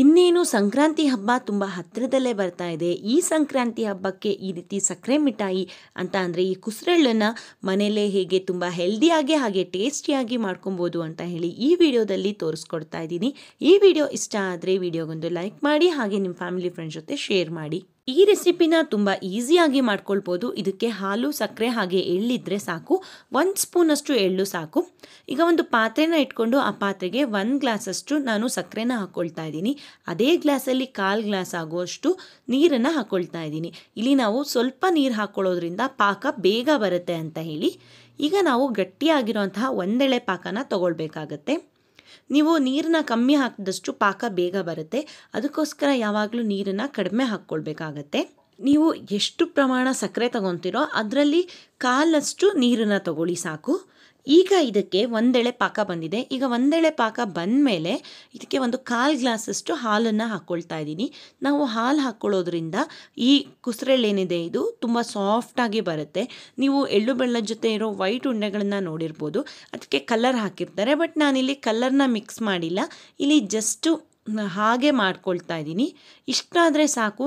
ಇನ್ನೇನು ಸಂಕ್ರಾಂತಿ ಹಬ್ಬ ತುಂಬ ಹತ್ತಿರದಲ್ಲೇ ಬರ್ತಾ ಇದೆ ಈ ಸಂಕ್ರಾಂತಿ ಹಬ್ಬಕ್ಕೆ ಈ ರೀತಿ ಸಕ್ಕರೆ ಮಿಠಾಯಿ ಅಂತ ಅಂದರೆ ಈ ಕುಸ್ರೆಳ್ಳನ್ನು ಮನೆಯಲ್ಲೇ ಹೇಗೆ ತುಂಬ ಹೆಲ್ದಿಯಾಗಿ ಹಾಗೆ ಟೇಸ್ಟಿಯಾಗಿ ಮಾಡ್ಕೊಬೋದು ಅಂತ ಹೇಳಿ ಈ ವಿಡಿಯೋದಲ್ಲಿ ತೋರಿಸ್ಕೊಡ್ತಾ ಇದ್ದೀನಿ ಈ ವಿಡಿಯೋ ಇಷ್ಟ ಆದರೆ ವಿಡಿಯೋಗೊಂದು ಲೈಕ್ ಮಾಡಿ ಹಾಗೆ ನಿಮ್ಮ ಫ್ಯಾಮಿಲಿ ಫ್ರೆಂಡ್ಸ್ ಜೊತೆ ಶೇರ್ ಮಾಡಿ ಈ ರೆಸಿಪಿನ ತುಂಬ ಈಸಿಯಾಗಿ ಮಾಡ್ಕೊಳ್ಬೋದು ಇದಕ್ಕೆ ಹಾಲು ಸಕ್ಕರೆ ಹಾಗೆ ಎಳ್ಳಿದ್ರೆ ಸಾಕು ಒಂದು ಸ್ಪೂನಷ್ಟು ಎಳ್ಳು ಸಾಕು ಈಗ ಒಂದು ಪಾತ್ರೆನ ಇಟ್ಕೊಂಡು ಆ ಪಾತ್ರೆಗೆ ಒಂದು ಗ್ಲಾಸಷ್ಟು ನಾನು ಸಕ್ಕರೆನ ಹಾಕ್ಕೊಳ್ತಾ ಇದ್ದೀನಿ ಅದೇ ಗ್ಲಾಸಲ್ಲಿ ಕಾಲು ಗ್ಲಾಸ್ ಆಗುವಷ್ಟು ನೀರನ್ನು ಹಾಕ್ಕೊಳ್ತಾ ಇದ್ದೀನಿ ಇಲ್ಲಿ ನಾವು ಸ್ವಲ್ಪ ನೀರು ಹಾಕ್ಕೊಳ್ಳೋದ್ರಿಂದ ಪಾಕ ಬೇಗ ಬರುತ್ತೆ ಅಂತ ಹೇಳಿ ಈಗ ನಾವು ಗಟ್ಟಿಯಾಗಿರುವಂತಹ ಒಂದೆಳೆ ಪಾಕನ ತಗೊಳ್ಬೇಕಾಗತ್ತೆ ನೀವು ನೀರನ್ನ ಕಮ್ಮಿ ಹಾಕಿದಷ್ಟು ಪಾಕ ಬೇಗ ಬರುತ್ತೆ ಅದಕ್ಕೋಸ್ಕರ ಯಾವಾಗಲೂ ನೀರನ್ನು ಕಡಿಮೆ ಹಾಕ್ಕೊಳ್ಬೇಕಾಗತ್ತೆ ನೀವು ಎಷ್ಟು ಪ್ರಮಾಣ ಸಕ್ಕರೆ ತಗೊತಿರೋ ಅದರಲ್ಲಿ ಕಾಲಷ್ಟು ನೀರನ್ನು ತಗೊಳ್ಳಿ ಸಾಕು ಈಗ ಇದಕ್ಕೆ ಒಂದೆಳೆ ಪಾಕ ಬಂದಿದೆ ಈಗ ಒಂದೆಳೆ ಪಾಕ ಬಂದ ಮೇಲೆ ಇದಕ್ಕೆ ಒಂದು ಕಾಲು ಗ್ಲಾಸಷ್ಟು ಹಾಲನ್ನು ಹಾಕ್ಕೊಳ್ತಾ ಇದ್ದೀನಿ ನಾವು ಹಾಲು ಹಾಕ್ಕೊಳ್ಳೋದ್ರಿಂದ ಈ ಏನಿದೆ ಇದು ತುಂಬ ಸಾಫ್ಟಾಗಿ ಬರುತ್ತೆ ನೀವು ಎಳ್ಳು ಬೆಳ್ಳದ ಜೊತೆ ಇರೋ ವೈಟ್ ಉಂಡೆಗಳನ್ನು ನೋಡಿರ್ಬೋದು ಅದಕ್ಕೆ ಕಲರ್ ಹಾಕಿರ್ತಾರೆ ಬಟ್ ನಾನಿಲ್ಲಿ ಕಲರ್ನ ಮಿಕ್ಸ್ ಮಾಡಿಲ್ಲ ಇಲ್ಲಿ ಜಸ್ಟು ಹಾಗೆ ಮಾಡ್ಕೊಳ್ತಾ ಇದ್ದೀನಿ ಇಷ್ಟಾದರೆ ಸಾಕು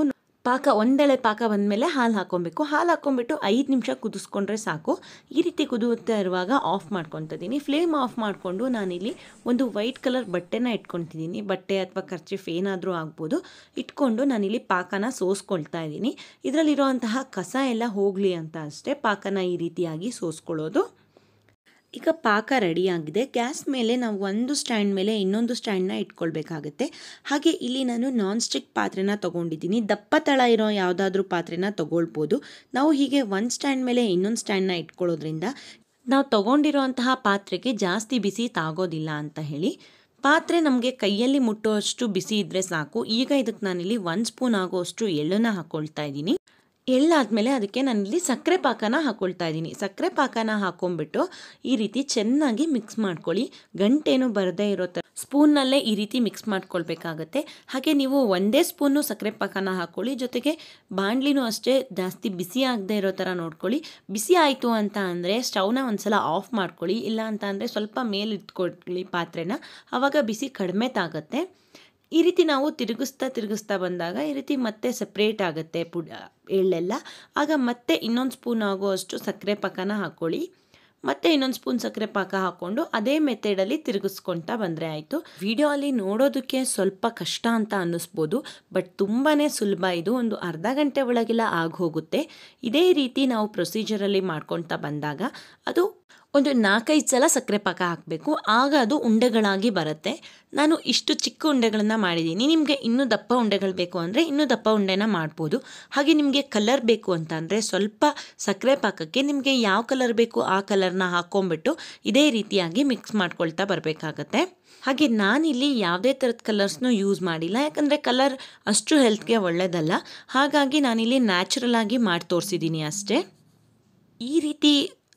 ಪಾಕ ಒಂದೆಳೆ ಪಾಕ ಬಂದಮೇಲೆ ಹಾಲು ಹಾಕ್ಕೊಬೇಕು ಹಾಲು ಹಾಕ್ಕೊಂಬಿಟ್ಟು ಐದು ನಿಮಿಷ ಕುದಿಸ್ಕೊಂಡ್ರೆ ಸಾಕು ಈ ರೀತಿ ಕುದಿಯುತ್ತಾ ಇರುವಾಗ ಆಫ್ ಮಾಡ್ಕೊತಿದ್ದೀನಿ ಫ್ಲೇಮ್ ಆಫ್ ಮಾಡಿಕೊಂಡು ನಾನಿಲ್ಲಿ ಒಂದು ವೈಟ್ ಕಲರ್ ಬಟ್ಟೆನ ಇಟ್ಕೊತಿದ್ದೀನಿ ಬಟ್ಟೆ ಅಥವಾ ಕರ್ಚಿಫ್ ಏನಾದರೂ ಆಗ್ಬೋದು ಇಟ್ಕೊಂಡು ನಾನಿಲ್ಲಿ ಪಾಕನ ಸೋಸ್ಕೊಳ್ತಾ ಇದ್ದೀನಿ ಇದರಲ್ಲಿರುವಂತಹ ಕಸ ಎಲ್ಲ ಹೋಗಲಿ ಅಂತ ಅಷ್ಟೇ ಪಾಕನ ಈ ರೀತಿಯಾಗಿ ಸೋಸ್ಕೊಳ್ಳೋದು ಈಗ ಪಾಕ ರೆಡಿಯಾಗಿದೆ ಗ್ಯಾಸ್ ಮೇಲೆ ನಾವು ಒಂದು ಸ್ಟ್ಯಾಂಡ್ ಮೇಲೆ ಇನ್ನೊಂದು ಸ್ಟ್ಯಾಂಡ್ನ ಇಟ್ಕೊಳ್ಬೇಕಾಗತ್ತೆ ಹಾಗೆ ಇಲ್ಲಿ ನಾನು ನಾನ್ ಸ್ಟಿಕ್ ಪಾತ್ರೆನ ತೊಗೊಂಡಿದ್ದೀನಿ ದಪ್ಪ ತಳ ಇರೋ ಯಾವುದಾದ್ರೂ ಪಾತ್ರೆನ ತೊಗೊಳ್ಬೋದು ನಾವು ಹೀಗೆ ಒಂದು ಸ್ಟ್ಯಾಂಡ್ ಮೇಲೆ ಇನ್ನೊಂದು ಸ್ಟ್ಯಾಂಡ್ನ ಇಟ್ಕೊಳ್ಳೋದ್ರಿಂದ ನಾವು ತೊಗೊಂಡಿರೋಂತಹ ಪಾತ್ರೆಗೆ ಜಾಸ್ತಿ ಬಿಸಿ ತಾಗೋದಿಲ್ಲ ಅಂತ ಹೇಳಿ ಪಾತ್ರೆ ನಮಗೆ ಕೈಯಲ್ಲಿ ಮುಟ್ಟುವಷ್ಟು ಬಿಸಿ ಇದ್ದರೆ ಸಾಕು ಈಗ ಇದಕ್ಕೆ ನಾನಿಲ್ಲಿ ಒಂದು ಸ್ಪೂನ್ ಅಷ್ಟು ಎಳ್ಳನ್ನು ಹಾಕ್ಕೊಳ್ತಾ ಇದ್ದೀನಿ ಎಳ್ಳಾದಮೇಲೆ ಅದಕ್ಕೆ ನಾನಿಲ್ಲಿ ಸಕ್ಕರೆ ಪಾಕನ ಹಾಕ್ಕೊಳ್ತಾ ಇದ್ದೀನಿ ಸಕ್ಕರೆ ಪಾಕನ ಹಾಕೊಂಡ್ಬಿಟ್ಟು ಈ ರೀತಿ ಚೆನ್ನಾಗಿ ಮಿಕ್ಸ್ ಮಾಡ್ಕೊಳ್ಳಿ ಗಂಟೇನು ಬರದೇ ಇರೋ ಥರ ಸ್ಪೂನ್ನಲ್ಲೇ ಈ ರೀತಿ ಮಿಕ್ಸ್ ಮಾಡ್ಕೊಳ್ಬೇಕಾಗತ್ತೆ ಹಾಗೆ ನೀವು ಒಂದೇ ಸ್ಪೂನು ಸಕ್ಕರೆ ಪಾಕನ ಹಾಕ್ಕೊಳ್ಳಿ ಜೊತೆಗೆ ಬಾಣಲಿನೂ ಅಷ್ಟೇ ಜಾಸ್ತಿ ಬಿಸಿ ಆಗದೆ ಇರೋ ಥರ ನೋಡ್ಕೊಳ್ಳಿ ಬಿಸಿ ಆಯಿತು ಅಂತ ಅಂದರೆ ಸ್ಟವ್ನ ಒಂದು ಸಲ ಆಫ್ ಮಾಡ್ಕೊಳ್ಳಿ ಇಲ್ಲ ಅಂತ ಅಂದರೆ ಸ್ವಲ್ಪ ಮೇಲೆ ಇಟ್ಕೊಳ್ಳಿ ಪಾತ್ರೆನ ಆವಾಗ ಬಿಸಿ ಕಡಿಮೆ ತಾಗತ್ತೆ ಈ ರೀತಿ ನಾವು ತಿರುಗಿಸ್ತಾ ತಿರುಗಿಸ್ತಾ ಬಂದಾಗ ಈ ರೀತಿ ಮತ್ತೆ ಸಪ್ರೇಟ್ ಆಗುತ್ತೆ ಪುಡ್ ಎಳ್ಳೆಲ್ಲ ಆಗ ಮತ್ತೆ ಇನ್ನೊಂದು ಸ್ಪೂನ್ ಆಗುವಷ್ಟು ಸಕ್ಕರೆ ಪಾಕನ ಹಾಕ್ಕೊಳ್ಳಿ ಮತ್ತೆ ಇನ್ನೊಂದು ಸ್ಪೂನ್ ಸಕ್ಕರೆ ಪಾಕ ಹಾಕ್ಕೊಂಡು ಅದೇ ಮೆಥಡಲ್ಲಿ ತಿರುಗಿಸ್ಕೊಳ್ತಾ ಬಂದರೆ ಆಯಿತು ವಿಡಿಯೋ ಅಲ್ಲಿ ನೋಡೋದಕ್ಕೆ ಸ್ವಲ್ಪ ಕಷ್ಟ ಅಂತ ಅನ್ನಿಸ್ಬೋದು ಬಟ್ ತುಂಬಾ ಸುಲಭ ಇದು ಒಂದು ಅರ್ಧ ಗಂಟೆ ಒಳಗೆಲ್ಲ ಆಗೋಗುತ್ತೆ ಇದೇ ರೀತಿ ನಾವು ಪ್ರೊಸೀಜರಲ್ಲಿ ಮಾಡ್ಕೊಳ್ತಾ ಬಂದಾಗ ಅದು ಒಂದು ನಾಲ್ಕೈದು ಸಲ ಸಕ್ಕರೆ ಪಾಕ ಹಾಕಬೇಕು ಆಗ ಅದು ಉಂಡೆಗಳಾಗಿ ಬರುತ್ತೆ ನಾನು ಇಷ್ಟು ಚಿಕ್ಕ ಉಂಡೆಗಳನ್ನು ಮಾಡಿದ್ದೀನಿ ನಿಮಗೆ ಇನ್ನೂ ದಪ್ಪ ಉಂಡೆಗಳು ಬೇಕು ಅಂದರೆ ಇನ್ನೂ ದಪ್ಪ ಉಂಡೆನ ಮಾಡ್ಬೋದು ಹಾಗೆ ನಿಮಗೆ ಕಲರ್ ಬೇಕು ಅಂತ ಅಂದರೆ ಸ್ವಲ್ಪ ಸಕ್ಕರೆ ಪಾಕಕ್ಕೆ ನಿಮಗೆ ಯಾವ ಕಲರ್ ಬೇಕು ಆ ಕಲರ್ನ ಹಾಕ್ಕೊಂಬಿಟ್ಟು ಇದೇ ರೀತಿಯಾಗಿ ಮಿಕ್ಸ್ ಮಾಡ್ಕೊಳ್ತಾ ಬರಬೇಕಾಗತ್ತೆ ಹಾಗೆ ನಾನಿಲ್ಲಿ ಯಾವುದೇ ಥರದ ಕಲರ್ಸ್ನು ಯೂಸ್ ಮಾಡಿಲ್ಲ ಯಾಕಂದರೆ ಕಲರ್ ಅಷ್ಟು ಹೆಲ್ತ್ಗೆ ಒಳ್ಳೆಯದಲ್ಲ ಹಾಗಾಗಿ ನಾನಿಲ್ಲಿ ನ್ಯಾಚುರಲ್ ಆಗಿ ಮಾಡಿ ತೋರಿಸಿದ್ದೀನಿ ಅಷ್ಟೇ ಈ ರೀತಿ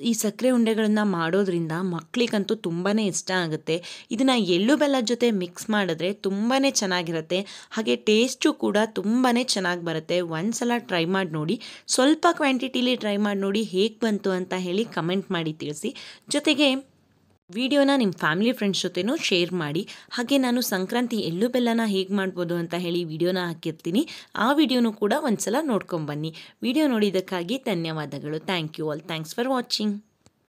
ಈ ಸಕ್ಕರೆ ಉಂಡೆಗಳನ್ನು ಮಾಡೋದ್ರಿಂದ ಮಕ್ಕಳಿಗಂತೂ ತುಂಬಾ ಇಷ್ಟ ಆಗುತ್ತೆ ಇದನ್ನು ಎಳ್ಳು ಬೆಲ್ಲ ಜೊತೆ ಮಿಕ್ಸ್ ಮಾಡಿದ್ರೆ ತುಂಬಾ ಚೆನ್ನಾಗಿರುತ್ತೆ ಹಾಗೆ ಟೇಸ್ಟು ಕೂಡ ತುಂಬಾ ಚೆನ್ನಾಗಿ ಬರುತ್ತೆ ಒಂದು ಸಲ ಟ್ರೈ ಮಾಡಿ ನೋಡಿ ಸ್ವಲ್ಪ ಕ್ವಾಂಟಿಟಿಲಿ ಟ್ರೈ ಮಾಡಿ ನೋಡಿ ಹೇಗೆ ಬಂತು ಅಂತ ಹೇಳಿ ಕಮೆಂಟ್ ಮಾಡಿ ತಿಳಿಸಿ ಜೊತೆಗೆ ವಿಡಿಯೋನ ನಿಮ್ಮ ಫ್ಯಾಮಿಲಿ ಫ್ರೆಂಡ್ಸ್ ಜೊತೆನೂ ಶೇರ್ ಮಾಡಿ ಹಾಗೆ ನಾನು ಸಂಕ್ರಾಂತಿ ಎಳ್ಳು ಬೆಲ್ಲನ ಹೇಗೆ ಮಾಡ್ಬೋದು ಅಂತ ಹೇಳಿ ವಿಡಿಯೋನ ಹಾಕಿರ್ತೀನಿ ಆ ವಿಡಿಯೋನೂ ಕೂಡ ಒಂದು ಸಲ ನೋಡ್ಕೊಂಬನ್ನಿ ವಿಡಿಯೋ ನೋಡಿದ್ದಕ್ಕಾಗಿ ಧನ್ಯವಾದಗಳು thank you all thanks for watching